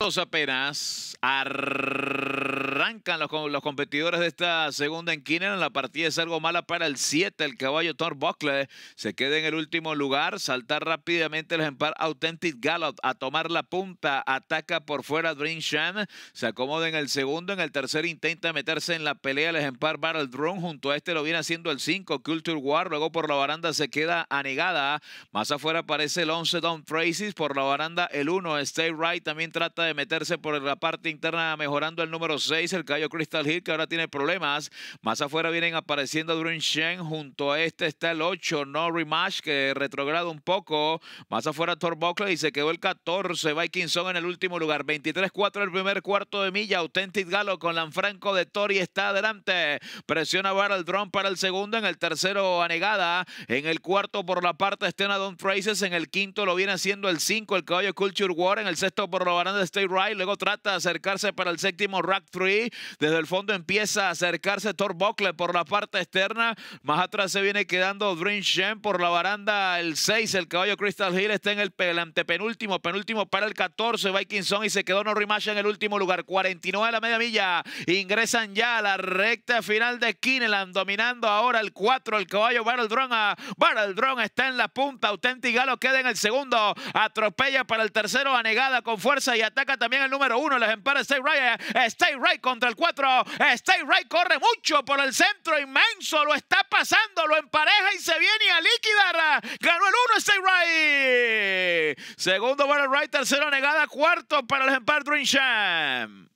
los apenas ar Arrancan los, competidores de esta segunda enquina. La partida es algo mala para el 7. El caballo Thor Buckley... Eh. se queda en el último lugar. Saltar rápidamente el ejemplar Authentic Gallop a tomar la punta. Ataca por fuera Dream Shan. Se acomoda en el segundo. En el tercer intenta meterse en la pelea el ejemplar Battle Drone. Junto a este lo viene haciendo el 5 Culture War. Luego por la baranda se queda anegada. Más afuera aparece el 11 Don Phrases... Por la baranda el 1 Stay Right también trata de meterse por la parte interna mejorando el número 6 el caballo Crystal Hill, que ahora tiene problemas. Más afuera vienen apareciendo dream Shen. Junto a este está el 8, No Mash que retrograda un poco. Más afuera Thor Buckley y se quedó el 14. Vikingson en el último lugar. 23-4 el primer cuarto de milla. Authentic Galo con Lanfranco de Tori está adelante. Presiona Barrel Drone para el segundo. En el tercero, Anegada. En el cuarto, por la parte, Stena Don Traces. En el quinto, lo viene haciendo el 5, el caballo Culture War. En el sexto, por la baranda de State Ride. Luego trata de acercarse para el séptimo, Rack 3. Desde el fondo empieza a acercarse Thor Buckley por la parte externa. Más atrás se viene quedando Dream Shen por la baranda. El 6, el caballo Crystal Hill está en el, antepenúltimo. Penúltimo para el 14, Vikingson y se quedó no en el último lugar. 49 a la media milla. Ingresan ya a la recta final de Kineland. Dominando ahora el 4, el caballo Battle Drone. Ah, Battle Drone está en la punta. Authentic Galo queda en el segundo. Atropella para el tercero. Anegada con fuerza y ataca también el número 1. Les ejemplar Stay Right. Stay Right contra el 4. Stay Right corre mucho por el centro, inmenso, lo está pasando, lo empareja y se viene a liquidar. Ganó el 1 Stay Right. Segundo para el Right, tercero negada, cuarto para el Empire Dream